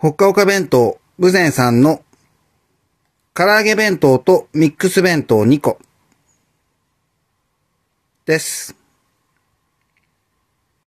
ほっかほか弁当、ぜんさんの、唐揚げ弁当とミックス弁当2個、です。